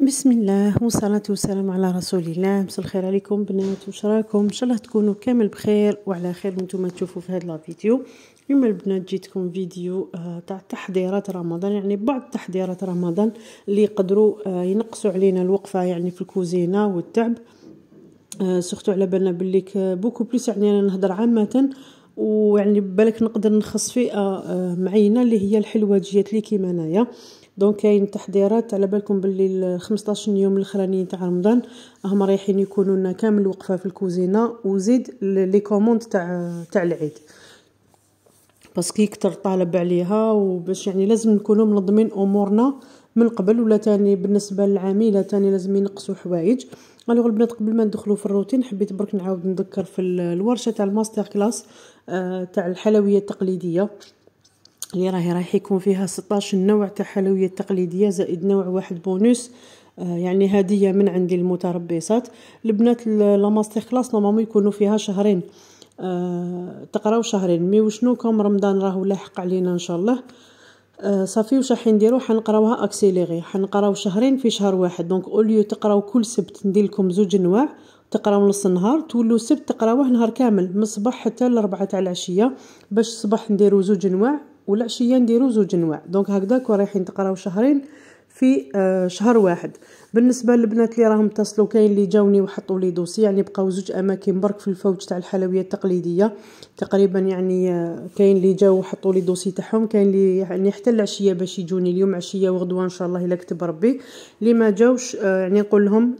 بسم الله والصلاة والسلام على رسول الله مساء الخير عليكم بنات واش راكم ان شاء الله تكونوا كامل بخير وعلى خير نتوما تشوفوا في هذا الفيديو اليوم البنات جيتكم فيديو آه، تاع تحضيرات رمضان يعني بعض تحضيرات رمضان اللي يقدروا آه، ينقصوا علينا الوقفة يعني في الكوزينة والتعب آه، سختو على بالنا بلي بوكو بليس يعني انا نهضر عامة ويعني بالك نقدر نخص فئة معينة اللي هي الحلوجيات اللي كيما انايا دونك كاين تحضيرات على بالكم باللي 15 يوم الاخرانيين تاع رمضان هما رايحين يكونوا لنا كامل وقفه في الكوزينه وزيد لي كوموند تاع تاع العيد باسكو كثر طالب عليها وباش يعني لازم نكونوا منظمين امورنا من قبل ولا تاني بالنسبه للعميله تاني لازم ينقصوا حوايج الوغ البنات قبل ما ندخلوا في الروتين حبيت برك نعاود نذكر في الورشه تاع الماستر كلاس آه، تاع الحلويات التقليديه اللي راهي رايح يكون فيها 16 نوع تاع حلويات تقليديه زائد نوع واحد بونوس آه، يعني هديه من عندي المتربصات البنات لا ماستر كلاس نورمالمون يكونوا فيها شهرين آه تقراو شهرين مي وشنو كم رمضان راهو لاحق علينا ان شاء الله آه صافي واش راح نديرو حنقراوها اكسيليغي حنقراو شهرين في شهر واحد دونك اوليو تقراو كل سبت ندير لكم زوج انواع تقراو نص النهار تولو سبت تقراوه نهار كامل من الصباح حتى الربعة تاع العشيه باش الصباح نديرو زوج انواع والعشيه نديرو زوج انواع دونك هكذاك رايحين تقراو شهرين في آه، شهر واحد بالنسبه للبنات اللي راهم اتصلوا كاين اللي جاوني وحطوا لي دوسي يعني بقاو زوج اماكن برك في الفوج تاع الحلويات التقليديه تقريبا يعني آه، كاين اللي جاو وحطوا لي دوسي تاعهم كاين اللي يعني حتى العشيه باش يجوني اليوم عشيه وغدوه ان شاء الله الا كتب ربي اللي ما جاوش آه، يعني نقول لهم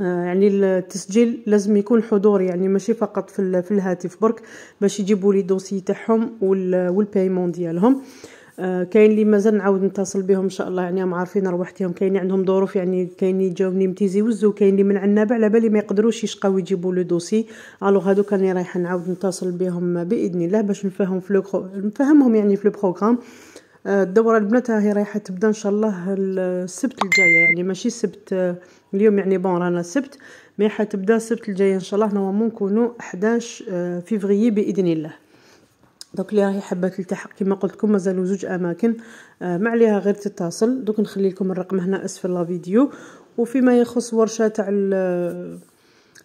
آه، يعني التسجيل لازم يكون حضور يعني ماشي فقط في, في الهاتف برك باش يجيبوا لي دوسي تاعهم والبايمون ديالهم آه، كاين اللي مازال نعاود نتصل بهم ان شاء الله يعني هم عارفين رواحتهم كاين عندهم ظروف يعني كاين اللي جاوني متيزي وزو كاين اللي من عندنا على بالي ما يقدروش يشقاو يجيبوا لو دوسي الوغ هذوك راني رايحه نعاود نتصل بهم باذن الله باش نفهم في لو نفهمهم يعني في لو بروغرام الدوره آه، البنات هي رايحه تبدا ان شاء الله السبت الجايه يعني ماشي السبت آه، اليوم يعني بون رانا السبت مي حتبدا السبت الجايه ان شاء الله نورمالمون نكونوا 11 آه، فيفري باذن الله دوك اللي راهي حابه تلتحق كما قلت لكم مازالوا زوج اماكن ما عليها غير تتصل دوك نخلي لكم الرقم هنا اسفل لا فيديو وفيما يخص ورشه تاع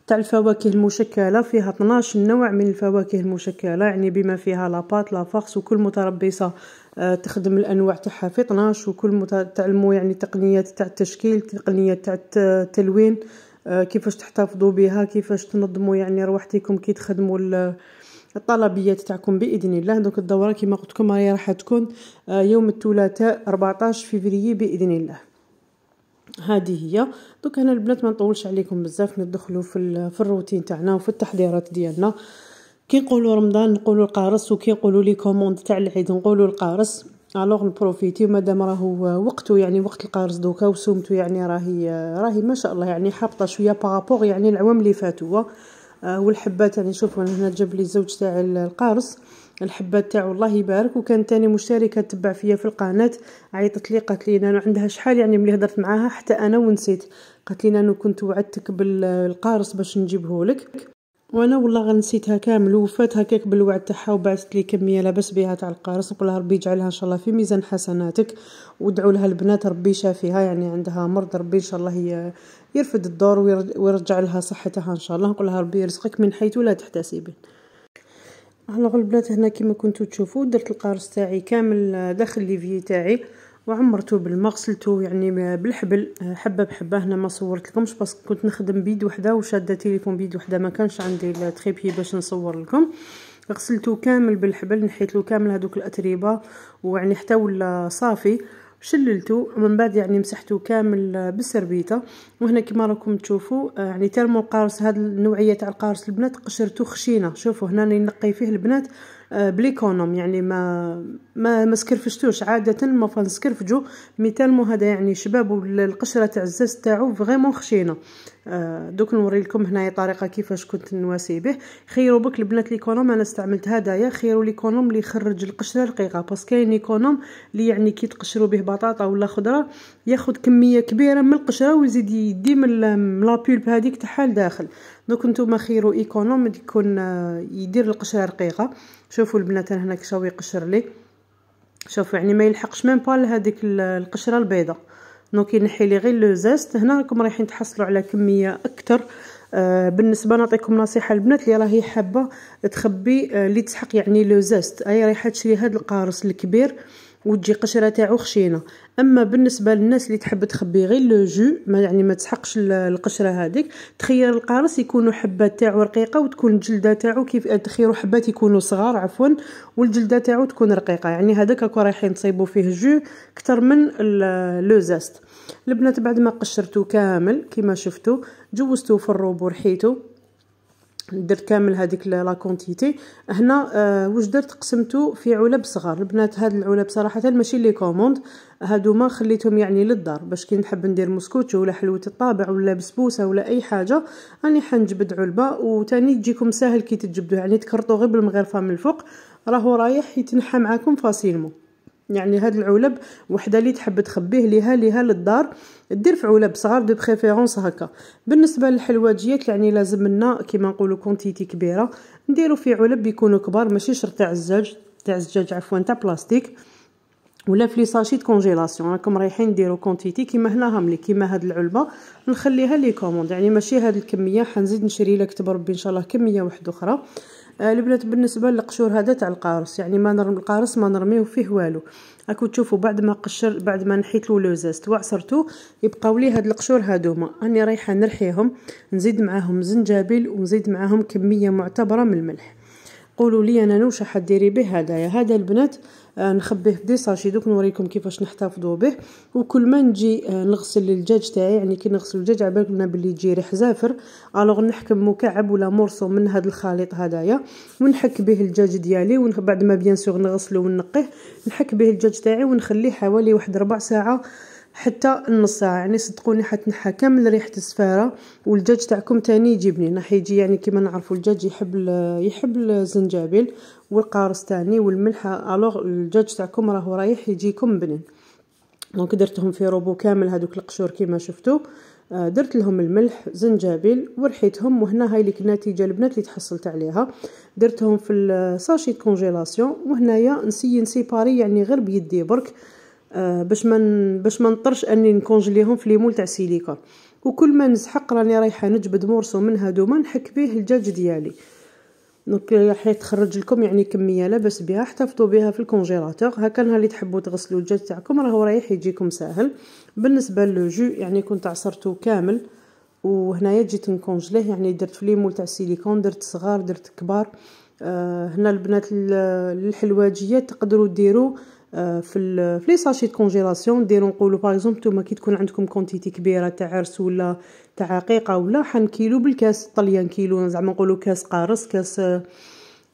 تاع الفواكه المشكلة فيها 12 نوع من الفواكه المشكلة يعني بما فيها لاباط لافاخس وكل متربصة آه، تخدم الانواع تاعها في 12 وكل تعلموا يعني تقنيات تاع التشكيل تقنيات تاع التلوين آه، كيفاش تحتفظوا بها كيفاش تنظموا يعني روحتكم كي تخدموا الطلبيات تاعكم باذن الله دونك الدوره كما قلت لكم راهي راح تكون آه، يوم الثلاثاء 14 فيفري باذن الله هذه هي دوك هنا البنات ما نطولش عليكم بزاف ندخلوا في في الروتين تاعنا وفي التحضيرات ديالنا كي نقولوا رمضان نقولوا القارص وكي نقولوا لي كوموند تاع العيد نقولوا القارص الوغ نبروفيتي مادام راهو وقته يعني وقت القارص دوكا وسومته يعني راهي راهي ما شاء الله يعني حابطه شويه بارابور يعني العوام اللي فاتوا آه، والحبات يعني شوفوا هنا جاب لي الزوج تاع القارص الحبات تاعو الله يبارك وكان تاني مشتركه تبع فيا في القناه عيطت لي قالت لي نانو عندها شحال يعني ملي هضرت معاها حتى انا ونسيت قالت لي نانو كنت وعدتك بالقارص باش نجيبه لك وانا والله غنسيتها كامل وفات هكاك بالوعد تاعها وبعثت لي كميه لاباس بها تاع القارص نقولها ربي يجعلها ان شاء الله في ميزان حسناتك ودعوا لها البنات ربي يشافيها يعني عندها مرض ربي ان شاء الله يرفد الدور ويرجع لها صحتها ان شاء الله نقول لها ربي يرزقك من حيث لا تحتسبين الوغ البنات هنا كما كنتو تشوفوا درت القارص تاعي كامل داخل ليفي تاعي وعمرته بالمغسلته يعني بالحبل آه، حبه بحبه هنا ما صورت لكمش بس كنت نخدم بيد وحده وشاده تليفون بيد وحده ما كانش عندي التريبي باش نصور لكم غسلته كامل بالحبل نحيت كامل هذوك الاتربه ويعني حتى ولا صافي شللته من بعد يعني مسحته كامل آه، بالسربيطه وهنا كما راكم تشوفوا آه، يعني تالمو القارص هاد النوعيه تاع القارص البنات قشرته خشينه شوفوا هنا نقي فيه البنات آه، بليكونوم يعني ما ما ما سكرفشتوش عاده ما فنسكرفجو مي تالمو هذا يعني شباب والقشره تاع الزاز تاعو فريمون خشينه آه، دوك نوري لكم هنايا طريقه كيفاش كنت نواسي به خيروا بك البنات ليكونوم انا استعملت هدايا خيروا ليكونوم اللي يخرج القشره رقيقه باسكو كاين ليكونوم اللي يعني كي تقشروا به بطاطا ولا خضره ياخذ كميه كبيره من القشره ويزيد يدي من لابولب هذيك تاعها لداخل دوك نتوما خيروا ايكونوم يكون آه، يدير القشره رقيقه شوفوا البنات انا هنا كشاوي قشر لي شوفوا يعني ما يلحقش ميم با لهذيك القشره البيضاء دونك ينحي لي غير لو زيست هنا راكم رايحين تحصلوا على كميه اكثر آه بالنسبه نعطيكم نصيحه البنات اللي راهي حابه تخبي اللي آه تسحق يعني لو زيست اي رايحه تشري هذا القارص الكبير وتجي قشره تاعو خشينه اما بالنسبه للناس اللي تحب تخبي غير لو جو ما يعني ما تسحقش القشره هذيك تخير القارص يكونوا حبات تاعو رقيقه وتكون الجلده تاعو كيف يعني تخيروا حبات يكونوا صغار عفوا والجلده تاعو تكون رقيقه يعني هذاك راكو رايحين تصيبوا فيه جو اكثر من لو زاست البنات بعد ما قشرتو كامل كما شفتو جوزتو في الروب رحيتو درت كامل هذيك لا كونتيتي هنا آه واش درت قسمته في علب صغار البنات هاد العلب صراحه ماشي لي كوموند هادوما خليتهم يعني للدار باش كي نحب ندير مسكوتش ولا حلوه الطابع ولا بسبوسه ولا اي حاجه راني حنجبد علبه وتاني تجيكم ساهل كي تجبدوه يعني تكرطو غير بالمغرفه من الفوق راهو رايح يتنحى معاكم فاسيلمون يعني هاد العلب وحده اللي تحب تخبيه ليها ليها للدار دير في علب صغار دو بريفيرونس هكا بالنسبه للحلواجيات يعني لازم لنا كيما نقولوا كونتيتي كبيره نديرو في علب يكونوا كبار ماشي شرط تاع الزجاج تاع الزجاج عفوا تاع بلاستيك ولا في لي ساشي كونجيلاسيون راكم رايحين ديروا كونتيتي كيما هنا هاملي كيما هاد العلبه نخليها لي كوموند يعني ماشي هاد الكميه حنزيد نشري لك تبربي ان شاء الله كميه واحده اخرى آه، البنات بالنسبه للقشور هذا تاع القارص يعني ما نرمي القارص ما نرميو فيه والو راكم تشوفوا بعد ما قشر بعد ما نحيت له لو زيست وعصرته يبقاو لي هاد القشور هادوما راني رايحه نرحيهم نزيد معاهم زنجبيل ونزيد معاهم كميه معتبره من الملح قولوا لي انا نوش حديري به هذايا هذا البنات آه، نخبيه في دي ساشي دوك نوريكم كيفاش نحتفظوا به وكل ما نجي آه، نغسل الدجاج تاعي يعني كي نغسل الدجاج على بالنا بلي يجي ريح زافر الوغ نحكم مكعب ولا مورسو من هذا الخليط هذايا ونحك به الدجاج ديالي وبعد ما بيان سور نغسلو ونقيه نحك به الدجاج تاعي ونخليه حوالي واحد ربع ساعه حتى النص ساعه يعني صدقوني حتنحى كامل ريحه السفاره والدجاج تاعكم تاني يجي بنين راح يجي يعني كيما نعرفوا الدجاج يحب يحب الزنجبيل والقارص تاني والملح الوغ الدجاج تاعكم راهو رايح يجيكم بنين دونك درتهم في روبو كامل هذوك القشور كيما شفتوا آه، درت لهم الملح زنجبيل ورحيتهم وهنا هاي لك النتيجه البنات اللي تحصلت عليها درتهم في الساشي كونجيلاسيون وهنايا نسي نسيباري يعني غير بيدي برك آه، باش ما باش ما نضطرش اني نكونجليهم في ليمول تاع سيليكا وكل ما نزحق راني رايحه نجبد مورسو من هادوما نحك بيه الدجاج ديالي دونك euh, راح تخرج لكم يعني كميه لاباس بها احتفظوا بها في الكونجيلاتور هكا نهار اللي تحبوا تغسلوا الدجاج تاعكم راهو رايح يجيكم ساهل بالنسبه لو جو يعني كنت عصرته كامل وهنايا جيت نكونجليه يعني درت في ليمول تاع سيليكون درت صغار درت كبار آه هنا البنات الحلواجيات تقدروا ديروا آه، في في لي ساشي دو كونجيلاسيون ديروا نقولوا باغ اكزومبل نتوما كي تكون عندكم كونتيتي كبيره تاع عرس ولا تاع عقيقه ولا حن كيلو بالكاس طليان كيلو زعما نقولوا كاس قارص كاس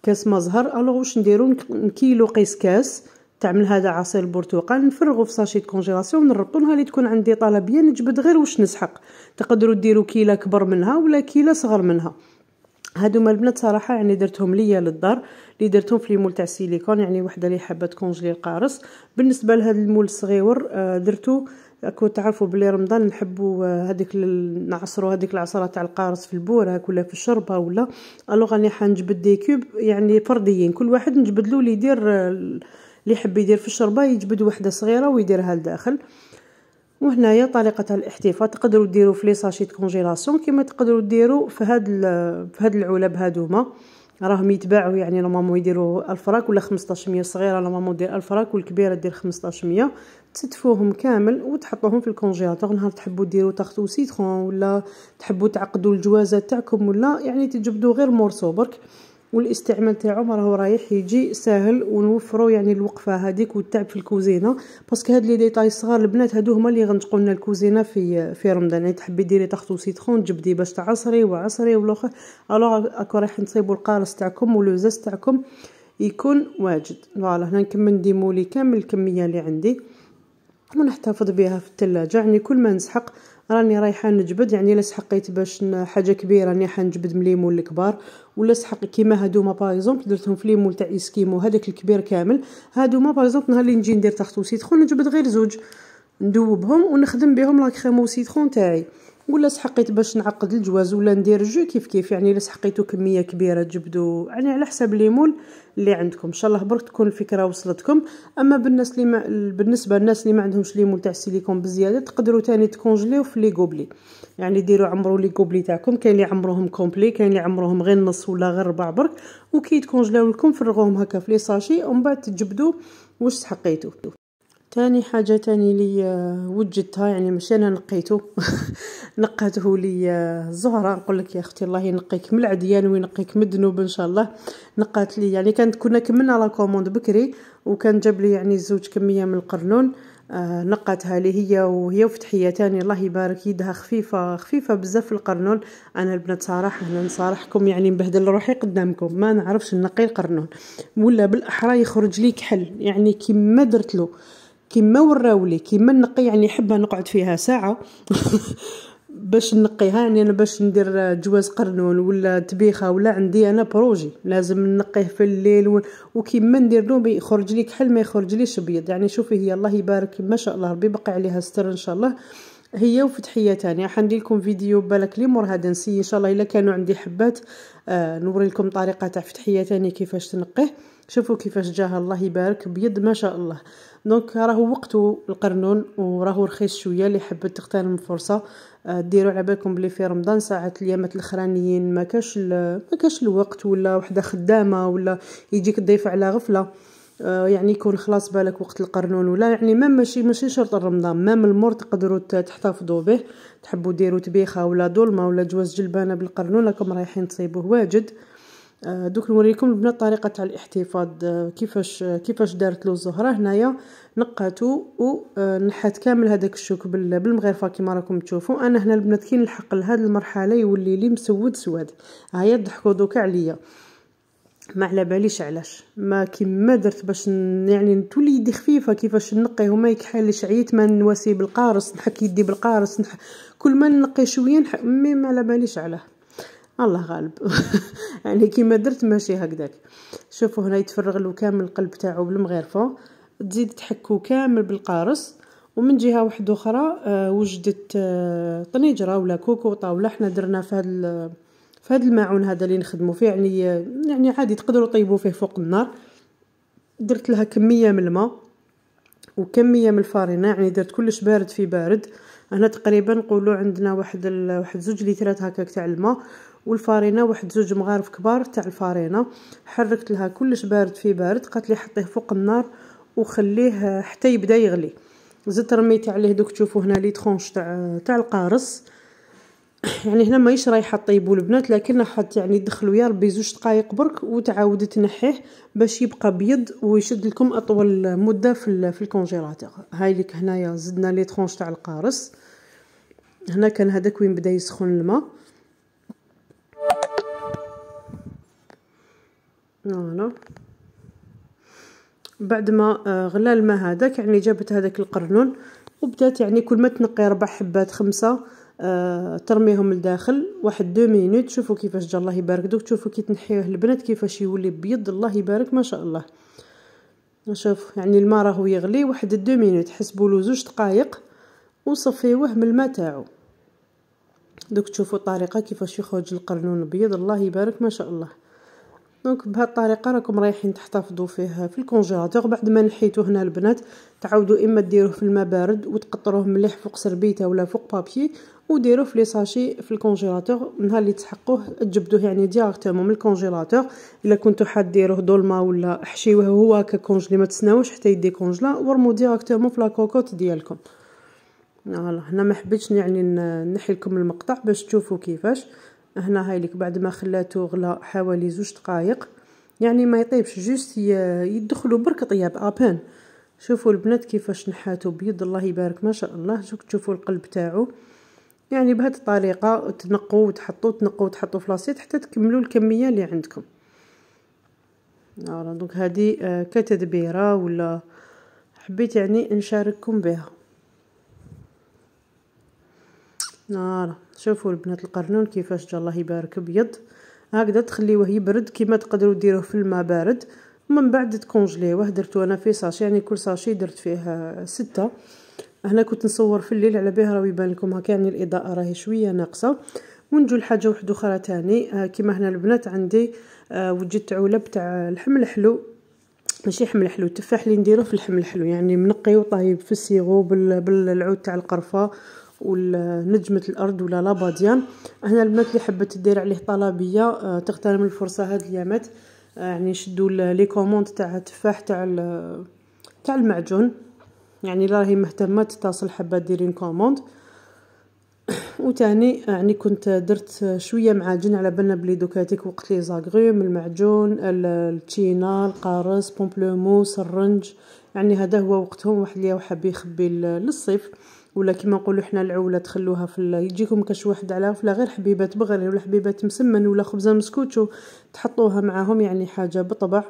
كاس مزهر الوغ واش نديرو كيلو قيس كاس تعمل هذا عصير البرتقال نفرغو في ساشي كونجيلاسيون نربطو نهار اللي تكون عندي طلبيه نجبد غير واش نسحق تقدروا ديروا كيله كبر منها ولا كيله صغر منها هادوما البنات صراحه يعني درتهم ليا للدار اللي درتهم في المول تاع السيليكون يعني وحده اللي حابه تكونجلي القارص بالنسبه لهذا المول الصغيور آه، درتو راكو تعرفوا بلي رمضان نحبوا آه، هذيك نعصروا هذيك العصره تاع القارص في البوره ولا في الشربه ولا الوغ راني حنجبد دي كوب يعني فرديين كل واحد نجبد له اللي يدير آه، اللي يحب يدير في الشربه يجبد وحده صغيره ويديرها لداخل وهنايا طريقه الاحتفاء تقدروا ديروا في لي ساشي كونجيلاسيون كما تقدروا ديروا في هاد في هاد العلب هادوما راهم يتباعوا يعني لمامو يديروا 1000 فرانك ولا 1500 صغيره لمامو دير 1000 فرانك والكبيره دير 1500 تتفوهم كامل وتحطوهم في الكونجيلاتور نهار تحبوا ديروا تاخطو سيترون ولا تحبوا تعقدوا الجوازه تاعكم ولا يعني تجبدوا غير مورسو برك والاستعمال تاعو ما راهو رايح يجي ساهل ونوفروا يعني الوقفه هذيك والتعب في الكوزينه باسكو هاد لي ديتاي صغار البنات هادو هما اللي غنتقوا لنا الكوزينه في في رمضان يعني تحبي ديري طاختو سيترون تجبدي باش تعصري وعصري والاخر الوغ اكو رايح نصيبوا القارص تاعكم والوزاز تاعكم يكون واجد فوالا هنا نكمل نديمولي كامل الكميه اللي عندي ونحتفظ بها في الثلاجه يعني كل ما نسحق راني رايحه نجبد يعني لا سحقيت باش حاجه كبيره راني حنجبد من ليمون الكبار ولا سحق كيما هادوما باغ اكزومبل درتهم في ليمون تاع اسكيمو هذاك الكبير كامل هادوما باغ اكزومبل نهار اللي نجي ندير تخت سيترون نجبد غير زوج ندوبهم ونخدم بهم لا كريم سيترون تاعي ولا سحقيت باش نعقد الجواز ولا ندير جو كيف كيف يعني الا سحقيتو كميه كبيره تجبدو يعني على حسب ليمول اللي عندكم ان شاء الله برك تكون الفكره وصلتكم اما بالناس اللي ما... بالنسبه للناس اللي ما عندهمش ليمول تاع السيليكون بزياده تقدروا تاني تكونجليو في لي غوبلي يعني ديروا عمرو لي غوبلي تاعكم كاين اللي عمروهم كومبلي كاين اللي عمروهم غير نص ولا غير ربع برك وكي تكونجلاو لكم فرغوهم هكا في لي ساشي ومن بعد تجبدوا واش سحقيتو تاني حاجه تاني لي وجدتها يعني ماشي انا نقيته نقاته لي زهره نقول لك يا اختي الله ينقيك من العديان وينقيك من الذنوب ان شاء الله نقات لي يعني كانت كنا كملنا لا كوموند بكري وكان جاب لي يعني زوج كميه من القرنون آه نقاتها لي هي وهي وفتحية تاني الله يبارك يدها خفيفة خفيفة بزاف القرنون أنا البنات صراحة هنا نصارحكم يعني نبهدل روحي قدامكم ما نعرفش نقي القرنون ولا بالأحرى يخرج لي كحل يعني كيما درت له كيما وراولي كيما نقي يعني حبه نقعد فيها ساعه باش نقيها يعني انا باش ندير جواز قرنون ولا تبيخه ولا عندي انا بروجي لازم نقيه في الليل و... وكيما ندير له يخرج لي كحل ما يخرج ليش ابيض يعني شوفي هي الله يبارك ما شاء الله ربي بقى عليها ستر ان شاء الله هي وفتحيه تانية حندير لكم فيديو بالك لي مور هذا نسي ان شاء الله الا كانوا عندي حبات آه نوري لكم طريقه تاع فتحيه تانية كيفاش تنقيه شوفوا كيفاش جاها الله يبارك بيد ما شاء الله دونك راهو وقته القرنون وراهو رخيص شويه اللي حبت تغتنم الفرصه آه، ديروا على بالكم بلي في رمضان ساعات اليامات الاخرانيين ما كاش ما كاش الوقت ولا وحده خدامه ولا يجيك الضيف على غفله آه، يعني يكون خلاص بالك وقت القرنون ولا يعني ما ماشي ماشي شرط رمضان مام المر تقدروا تحتفظوا به تحبوا ديروا تبيخه ولا دولمه ولا جواز جلبانه بالقرنون راكم رايحين تصيبوه واجد آه، دوك نوريكم البنات طريقه تاع الاحتفاظ آه، كيفاش آه، كيفاش دارت له الزهره هنايا نقاتو ونحات كامل هذاك الشوك بالمغرفه كما راكم تشوفوا انا هنا البنات كي نلحق لهاد المرحله يولي لي مسود سواد ها هي ضحكوا دوك عليا ما على باليش علاش ما كيما درت باش يعني تولي يدي خفيفه كيفاش نقي وما يكحلش عييت ما نواسي بالقارص نحك يدي بالقارص نح... كل ما نقي شويه نح... مي ما على باليش علاه الله غالب يعني كيما درت ماشي هكذاك شوفوا هنا يتفرغ له كامل القلب تاعو بالمغرفه تزيد تحكو كامل بالقارص ومن جهه واحده اخرى آه، وجدت آه، طنجره ولا كوكوطه ولا حنا درنا في هذا في هذا الماعون هذا اللي نخدموا فيه يعني آه، يعني عادي تقدروا طيبوا فيه فوق النار درت لها كميه من الماء وكميه من الفارينه يعني درت كلش بارد في بارد هنا تقريبا نقولوا عندنا واحد واحد زوج لترات هكاك تاع الماء والفارينه واحد زوج مغارف كبار تاع الفارينه حركت لها كلش بارد في بارد قالت لي حطيه فوق النار وخليه حتى يبدا يغلي زدت رميت عليه دوك تشوفوا هنا لي ترونش تاع تاع القارص يعني هنا ماهيش رايحه طيبو البنات لكن حط يعني دخلوا يا ربي زوج دقائق برك وتعاود تنحيه باش يبقى بيض ويشد لكم اطول مده في في الكونجيلاتور هاي لك هنايا زدنا لي ترونش تاع القارص هنا كان هذاك وين بدا يسخن الماء فوالا نعم. بعد ما آه، غلا الماء هذاك يعني جابت هذاك القرنون وبدات يعني كل ما تنقي ربع حبات خمسه آه ترميهم لداخل واحد دو مينوت شوفوا كيفاش جا الله يبارك دوك شوفوا كي تنحيوه البنات كيفاش يولي بيض الله يبارك ما شاء الله شوف يعني الماء راهو يغلي واحد دو مينوت حسبوا له زوج دقائق وصفيوه من الماء تاعو دوك تشوفوا الطريقه كيفاش يخرج القرنون بيض الله يبارك ما شاء الله دونك الطريقه راكم رايحين تحتفظوا فيه في الكونجيلاتور بعد ما نحيتو هنا البنات تعاودوا اما ديروه في الماء بارد وتقطروه مليح فوق سربيته ولا فوق بابيي وديروه في لي ساشي في الكونجيلاتور نهار اللي تسحقوه تجبدوه يعني ديريكتومون من الكونجيلاتور الا كنتو حاد ديروه دولما ولا حشيوه هو هكا كونجلي ما تسناوش حتى يدي كونجلا ورمو ديريكتومون في لاكوكوت ديالكم فوالا هنا ما حبيتش يعني نحي لكم المقطع باش تشوفوا كيفاش هنا هايلك بعد ما خلاته غلا حوالي زوج دقائق يعني ما يطيبش جوست يدخلوا برك طياب ابان شوفوا البنات كيفاش نحاتو بيض الله يبارك ما شاء الله شوك تشوفوا القلب تاعو يعني بهذه الطريقه تنقوا وتحطوا تنقوا وتحطوا في حتى تكملوا الكميه اللي عندكم آه، دونك هذه آه، كتدبيره ولا حبيت يعني نشارككم بها نار شوفوا البنات القرنون كيفاش جا الله يبارك ابيض هكذا تخليوه يبرد كيما تقدروا ديروه في الماء بارد ومن بعد تكونجليوه درتو انا في ساشي يعني كل ساشي درت فيه ستة هنا كنت نصور في الليل على بيه راه يبان لكم هكا يعني الاضاءه راهي شويه ناقصه ونجو لحاجه وحده اخرى تاني آه، كيما هنا البنات عندي آه، وجدت عولب تاع اللحم الحلو ماشي حمل الحلو التفاح اللي نديروه في اللحم الحلو يعني منقي وطايب في السيغو بالعود تاع القرفه ونجمة الارض ولا لاباديان هنا البنات اللي حبت دير عليه طلبيه آه، تغتنم الفرصه هاد اليامات آه، يعني شدوا لي كوموند تاع التفاح تاع تاع المعجون يعني لا راهي مهتمه تتصل حبه ديرين كوموند وتاني آه، يعني كنت درت شويه معجن على بالنا بلي دوكاتيك وقت لي زاغريم المعجون التشينا القارص بومبلوموس الرنج يعني هذا هو وقتهم واحد اللي حاب يخبي للصيف ولا كيما نقولوا حنا العوله تخلوها في الله يجيكم كاش واحد على فلا غير حبيبات بغري ولا حبيبات مسمن ولا خبزه مسكوتشو تحطوها معاهم يعني حاجه بطبع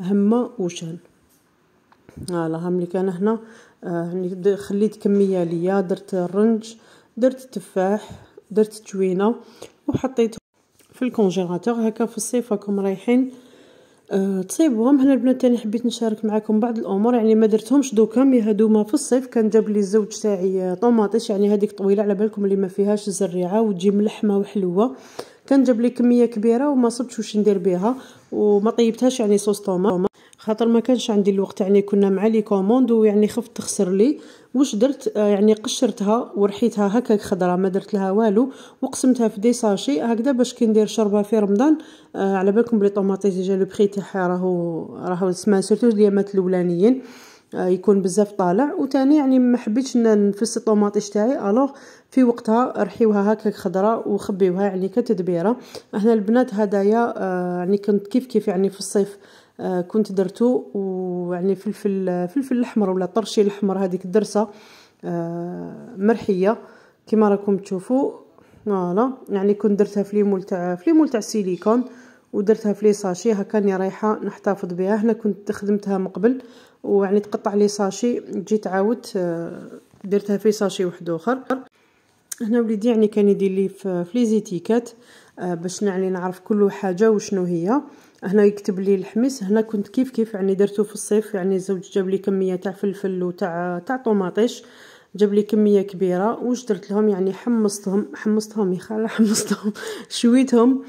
هما وشان هلا آه، هم اللي كان هنا آه يعني خليت كميه ليا درت الرنج درت التفاح درت التوينه وحطيت في الكونجيراتور هكا في الصيف راكم رايحين أه تصيبهم هنا البنات تاني حبيت نشارك معكم بعض الامور يعني ما درتهمش دوكا مي هادوما في الصيف كان جاب لي الزوج تاعي آه، طوماطيش يعني هذيك طويله على بالكم اللي ما فيهاش زريعه وتجي ملحمه وحلوه كان جاب لي كميه كبيره وما صبتش واش ندير بها وما طيبتهاش يعني صوص طوما خاطر ما كانش عندي الوقت يعني كنا مع لي كوموند ويعني خفت تخسر لي واش درت آه، يعني قشرتها ورحيتها هكاك خضره ما درت لها والو وقسمتها في دي ساشي هكذا باش كي ندير شربه في رمضان آه على بالكم بلي طوماطيس ديجا لو بري تاعها راهو راهو سما سيرتو اليامات الاولانيين آه، يكون بزاف طالع وثاني يعني ما حبيتش نفس الطوماطيش تاعي الوغ في وقتها رحيوها هكاك خضره وخبيوها يعني كتدبيره هنا البنات هدايا آه، يعني كنت كيف كيف يعني في الصيف آه، كنت درتو ويعني فلفل فلفل الاحمر ولا طرشي الاحمر هذيك الدرسه آه، مرحيه كما راكم تشوفوا فوالا يعني كنت درتها في ليمول تاع في ليمول تاع السيليكون ودرتها في لي ساشي راني رايحه نحتفظ بها هنا كنت خدمتها من قبل ويعني تقطع لي ساشي جيت عاودت آه، درتها في ساشي واحد اخر هنا وليدي يعني كان يدير لي في لي زيتيكات باش يعني نعرف كل حاجه وشنو هي هنا يكتب لي الحميس هنا كنت كيف كيف يعني درتو في الصيف يعني الزوج جاب لي كميه تاع فلفل وتاع تاع طوماطيش جاب لي كميه كبيره واش درت لهم يعني حمصتهم حمصتهم يا خاله حمصتهم شويتهم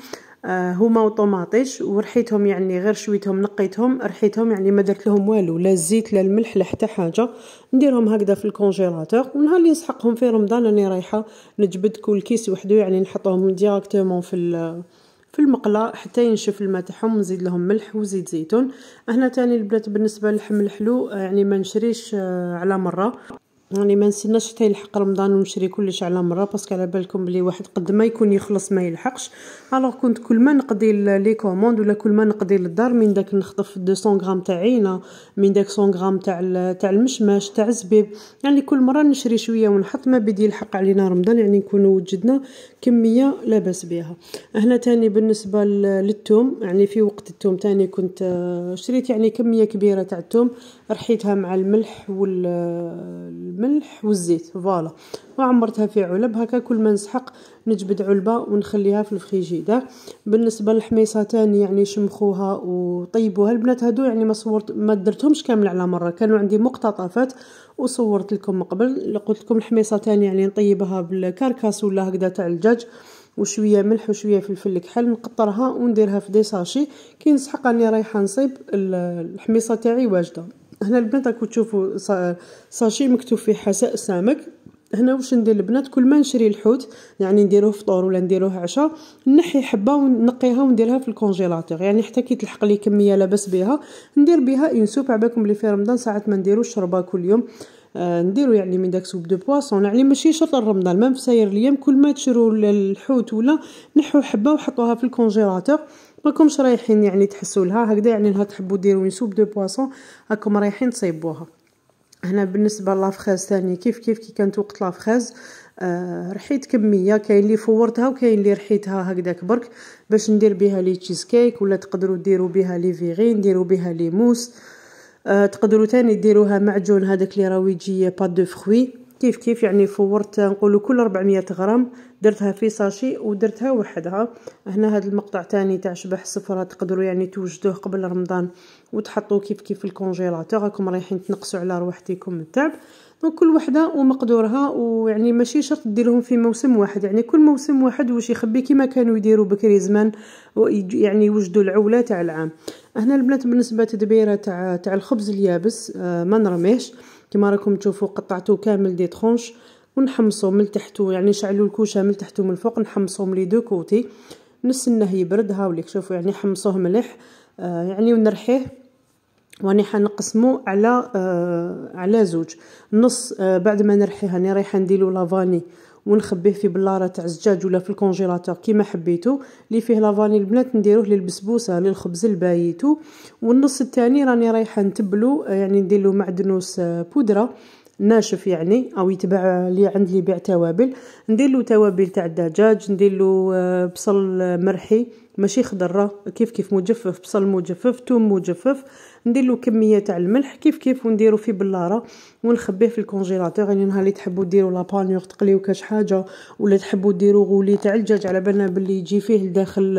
آه هما وطوماطيش ورحيتهم يعني غير شويتهم نقيتهم رحيتهم يعني ما درت لهم والو لا الزيت لا الملح لا حتى حاجه نديرهم هكذا في الكونجيلاتور ونهار اللي نسحقهم في رمضان راني رايحه نجبد كل كيس وحده يعني نحطهم ديريكتومون في في المقله حتى ينشف الماء تاعهم نزيد لهم ملح وزيت زيتون هنا تاني البنات بالنسبه للحم الحلو آه، يعني ما نشريش آه، على مره راني يعني ما نستناش حتى يلحق رمضان ونشري كلش على مره باسكو على بالكم بلي واحد قد ما يكون يخلص ما يلحقش الوغ كنت كل ما نقضي لي كوموند ولا كل ما نقضي للدار من داك نخطف 200 غرام تاع عينه من داك 100 غرام تاع تاع المشماش تاع الزبيب يعني كل مره نشري شويه ونحط ما بدي يلحق علينا رمضان يعني نكونوا وجدنا كميه لاباس بها هنا تاني بالنسبه للثوم يعني في وقت الثوم تاني كنت آه، شريت يعني كميه كبيره تاع الثوم رحيتها مع الملح وال الملح والزيت فوالا وعمرتها في علب هكا كل ما نسحق نجبد علبه ونخليها في الفريجيدار بالنسبه للحميصه تاني يعني شمخوها وطيبوها البنات هادو يعني ما صورت ما درتهمش كامل على مره كانوا عندي مقتطفات وصورت لكم قبل قلت لكم الحميصه تاني يعني نطيبها بالكركاس ولا هكذا تاع الدجاج وشويه ملح وشويه فلفل كحل نقطرها ونديرها في دي ساشي كي نسحق راني رايحه نصيب الحميصه تاعي واجده هنا البنات راكو تشوفوا ساشي مكتوب فيه حساء سمك هنا واش ندير البنات كل ما نشري الحوت يعني نديروه فطور ولا نديروه عشاء نحي حبه ونقيها ونديرها في الكونجيلاتور يعني حتى كي تلحق لي كميه لاباس بها ندير بها اون سوب عبالكم بلي في رمضان ساعات ما نديروش شربه كل يوم آه، نديرو يعني من داك سوب دو بواسون يعني ماشي شرط رمضان مام في ساير ليام كل ما تشرو الحوت ولا نحو حبه وحطوها في الكونجيلاتور ماكمش رايحين يعني تحسوا لها هكذا يعني لها تحبوا ديروا سوب دو بواسون راكم رايحين تصيبوها هنا بالنسبه لافخاز ثاني كيف كيف كي كانت وقت لافخاز آه رحيت كميه كاين اللي فورتها وكاين اللي رحيتها هكذا برك باش ندير بها لي تشيز كيك ولا تقدروا ديروا بها لي فيغين ديروا بها لي موس آه تقدروا تاني ديروها معجون هذاك اللي راهو يجي با دو فروي كيف كيف يعني فورت نقولوا كل 400 غرام درتها في ساشي ودرتها وحدها هنا هذا المقطع تاني تاع شبح صفرة تقدروا يعني توجدوه قبل رمضان وتحطوه كيف كيف في الكونجيلاتور راكم رايحين تنقصوا على روحتكم التعب دونك كل وحده ومقدورها ويعني ماشي شرط ديرهم في موسم واحد يعني كل موسم واحد واش يخبي كيما كانوا يديروا بكري زمان يعني يوجدوا العوله تاع العام هنا البنات بالنسبه تدبيره تاع تاع الخبز اليابس آه ما نرميهش كما راكم تشوفوا قطعته كامل دي ترونش ونحمصو من تحتو يعني نشعلو الكوشه من تحتو من الفوق نحمصو من لي دو كوتي نستناه يبرد هاوليك شوفوا يعني حمصوه مليح آه، يعني ونرحيه واني حنقسمو على آه، على زوج نص آه، بعد ما نرحيه راني يعني رايحه نديرو لافاني ونخبيه في بلاره تاع الزجاج ولا في الكونجيلاتور كيما حبيتو اللي فيه لافاني البنات نديروه للبسبوسه للخبز البايتو والنص الثاني راني رايحه نتبلو يعني ندير له معدنوس آه، بودره ناشف يعني او يتباع لي عند لي يبيع توابل ندير له توابل تاع الدجاج ندير له آه، بصل آه، مرحي ماشي خضره كيف كيف مجفف بصل مجفف ثوم مجفف ندير له كميه تاع الملح كيف كيف ونديرو في بلاره ونخبيه في الكونجيلاتور يعني نهار اللي تحبوا ديروا لابانيور تقليو كاش حاجه ولا تحبوا ديروا غولي تاع الدجاج على بالنا باللي يجي فيه الداخل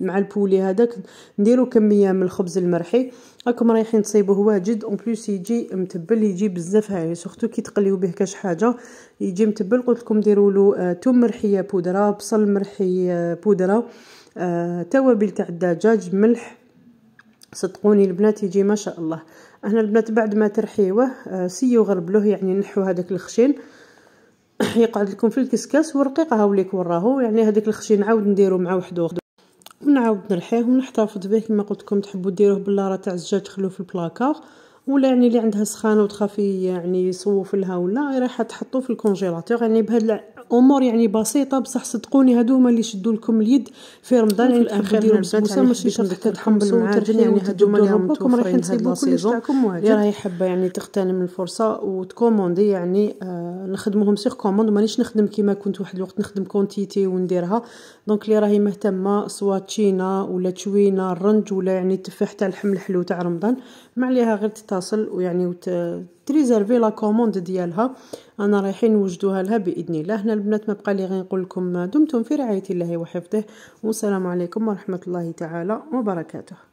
مع البولي هذاك نديروا كميه من الخبز المرحي راكم رايحين تصيبوه واجد اون بليس يجي متبل يجي بزاف هاي سورتو كي تقليو به كاش حاجه يجي متبل قلت لكم ديروا له آه، توم مرحيه بودره بصل مرحي بودره آه توابل تاع الدجاج ملح صدقوني البنات يجي ما شاء الله هنا البنات بعد ما ترحيوه آه، سيو غربلوه يعني نحو هذاك الخشين يقعد لكم في الكسكاس ورقيق هاوليك وراهو يعني هذاك الخشين نعاود نديرو مع وحده ونعاود نرحيه ونحتفظ به كما قلت لكم تحبوا ديروه بلاره تاع الزجاج تخلوه في البلاكار ولا يعني اللي عندها سخانه وتخافي يعني يصوف لها ولا راح تحطوه في الكونجيلاتور يعني بهاد امور يعني بسيطه بصح صدقوني هادو هما اللي شدوا لكم اليد في رمضان في يعني الاخر ديروا بسبوسه ماشي شرط حتى تحمصوا وترحلوا يعني هادو اللي راكم رايحين تسيبوا كل تاعكم اللي راهي حابه يعني تغتنم الفرصه وتكوموندي يعني آه نخدموهم سيغ كوموند مانيش نخدم كيما كنت واحد الوقت نخدم كونتيتي ونديرها دونك اللي راهي مهتمه سوا تشينا ولا تشوينا الرنج ولا يعني التفاح تاع الحمل الحلو تاع رمضان ما عليها غير تتصل ويعني وت... تريزيرفي لا كوموند ديالها انا رايحين نوجدوها لها باذن الله هنا البنات ما بقى لي غير نقول لكم دمتم في رعايه الله وحفظه والسلام عليكم ورحمه الله تعالى وبركاته